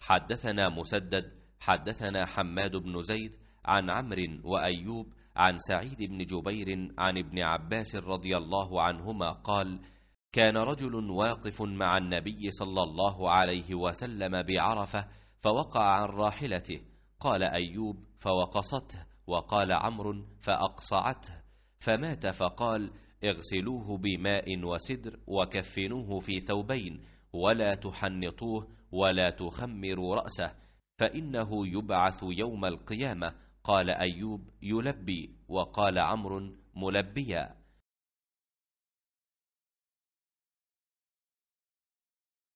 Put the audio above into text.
حدثنا مسدد حدثنا حماد بن زيد عن عمرو وأيوب عن سعيد بن جبير عن ابن عباس رضي الله عنهما قال كان رجل واقف مع النبي صلى الله عليه وسلم بعرفة فوقع عن راحلته قال أيوب فوقصته وقال عمرو فأقصعته فمات فقال اغسلوه بماء وسدر وكفنوه في ثوبين ولا تحنطوه ولا تخمروا رأسه فإنه يبعث يوم القيامة قال أيوب يلبي وقال عمرو ملبيا